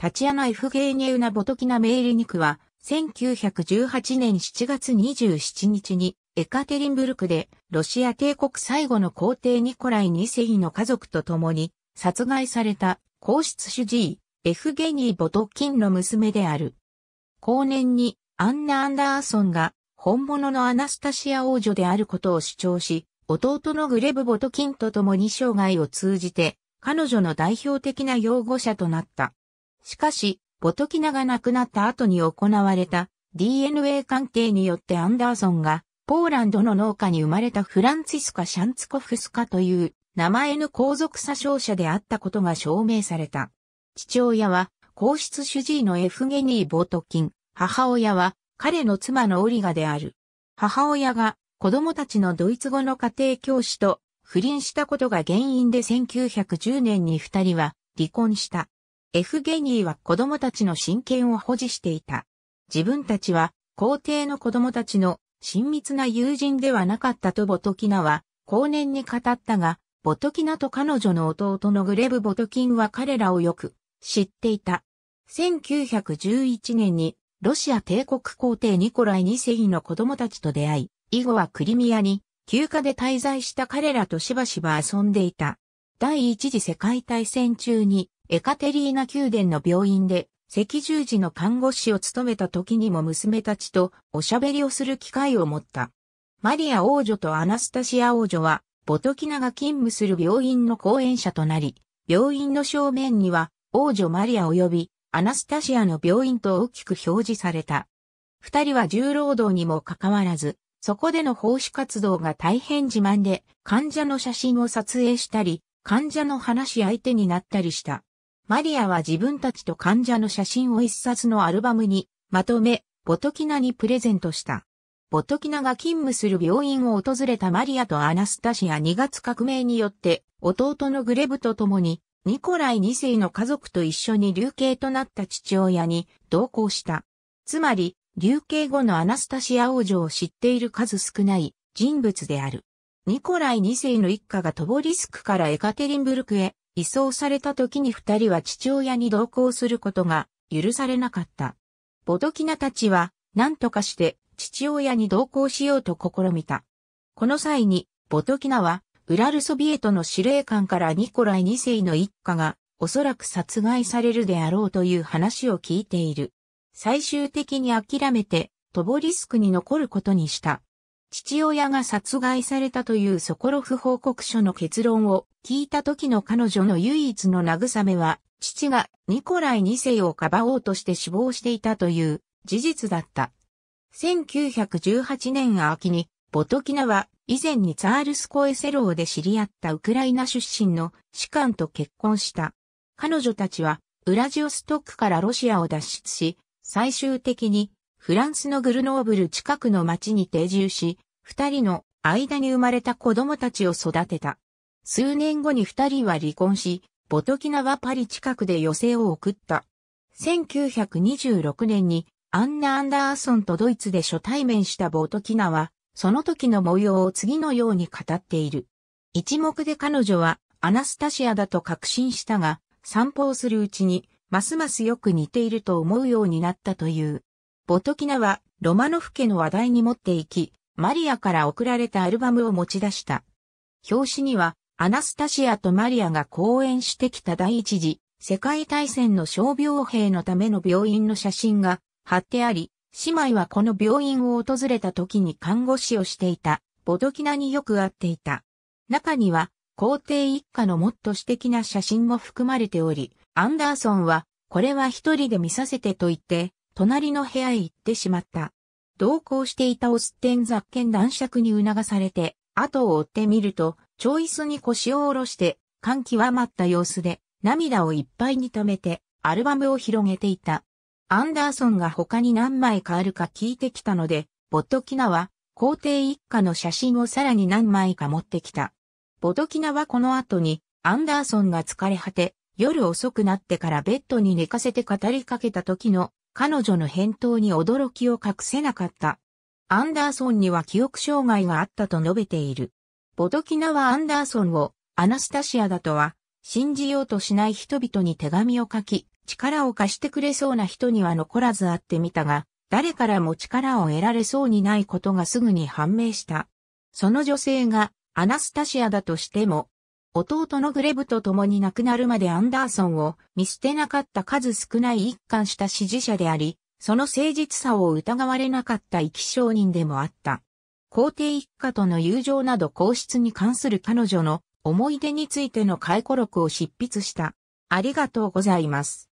タチアナ・エフゲーニェウナ・ボトキナ・メーリニクは、1918年7月27日に、エカテリンブルクで、ロシア帝国最後の皇帝ニコライ二世の家族と共に、殺害された、皇室主治医、エフゲニー・ボトキンの娘である。後年に、アンナ・アンダーソンが、本物のアナスタシア王女であることを主張し、弟のグレブ・ボトキンと共に生涯を通じて、彼女の代表的な擁護者となった。しかし、ボトキナが亡くなった後に行われた DNA 鑑定によってアンダーソンがポーランドの農家に生まれたフランツィスカ・シャンツコフスカという名前の皇族詐称者であったことが証明された。父親は皇室主治医のエフゲニー・ボトキン、母親は彼の妻のオリガである。母親が子供たちのドイツ語の家庭教師と不倫したことが原因で1910年に二人は離婚した。エフゲニーは子供たちの親権を保持していた。自分たちは皇帝の子供たちの親密な友人ではなかったとボトキナは後年に語ったが、ボトキナと彼女の弟のグレブ・ボトキンは彼らをよく知っていた。1911年にロシア帝国皇帝ニコライ2世の子供たちと出会い、以後はクリミアに休暇で滞在した彼らとしばしば遊んでいた。第一次世界大戦中にエカテリーナ宮殿の病院で赤十字の看護師を務めた時にも娘たちとおしゃべりをする機会を持った。マリア王女とアナスタシア王女はボトキナが勤務する病院の講演者となり、病院の正面には王女マリア及びアナスタシアの病院と大きく表示された。二人は重労働にもかかわらず、そこでの奉仕活動が大変自慢で、患者の写真を撮影したり、患者の話し相手になったりした。マリアは自分たちと患者の写真を一冊のアルバムにまとめ、ボトキナにプレゼントした。ボトキナが勤務する病院を訪れたマリアとアナスタシア2月革命によって弟のグレブと共にニコライ2世の家族と一緒に流刑となった父親に同行した。つまり、流刑後のアナスタシア王女を知っている数少ない人物である。ニコライ2世の一家がトボリスクからエカテリンブルクへ移送された時に二人は父親に同行することが許されなかった。ボドキナたちは何とかして父親に同行しようと試みた。この際にボトキナはウラルソビエトの司令官からニコライ2世の一家がおそらく殺害されるであろうという話を聞いている。最終的に諦めてトボリスクに残ることにした。父親が殺害されたというソコロフ報告書の結論を聞いた時の彼女の唯一の慰めは、父がニコライ2世をかばおうとして死亡していたという事実だった。1918年秋に、ボトキナは以前にツァールスコエセローで知り合ったウクライナ出身の士官と結婚した。彼女たちはウラジオストックからロシアを脱出し、最終的にフランスのグルノーブル近くの町に定住し、二人の間に生まれた子供たちを育てた。数年後に二人は離婚し、ボトキナはパリ近くで余生を送った。1926年にアンナ・アンダーソンとドイツで初対面したボトキナは、その時の模様を次のように語っている。一目で彼女はアナスタシアだと確信したが、散歩をするうちに、ますますよく似ていると思うようになったという。ボトキナはロマノフ家の話題に持っていき、マリアから送られたアルバムを持ち出した。表紙には、アナスタシアとマリアが講演してきた第一次世界大戦の傷病兵のための病院の写真が貼ってあり、姉妹はこの病院を訪れた時に看護師をしていた、ボトキナによく会っていた。中には、皇帝一家のもっと私的な写真も含まれており、アンダーソンは、これは一人で見させてと言って、隣の部屋へ行ってしまった。同行していたオステン雑見男爵に促されて、後を追ってみると、ちょいすに腰を下ろして、気はまった様子で、涙をいっぱいに溜めて、アルバムを広げていた。アンダーソンが他に何枚かあるか聞いてきたので、ボトキナは、皇帝一家の写真をさらに何枚か持ってきた。ボトキナはこの後に、アンダーソンが疲れ果て、夜遅くなってからベッドに寝かせて語りかけた時の彼女の返答に驚きを隠せなかった。アンダーソンには記憶障害があったと述べている。ボドキナはアンダーソンをアナスタシアだとは信じようとしない人々に手紙を書き、力を貸してくれそうな人には残らず会ってみたが、誰からも力を得られそうにないことがすぐに判明した。その女性がアナスタシアだとしても、弟のグレブと共に亡くなるまでアンダーソンを見捨てなかった数少ない一貫した支持者であり、その誠実さを疑われなかった生き証人でもあった。皇帝一家との友情など皇室に関する彼女の思い出についての回顧録を執筆した。ありがとうございます。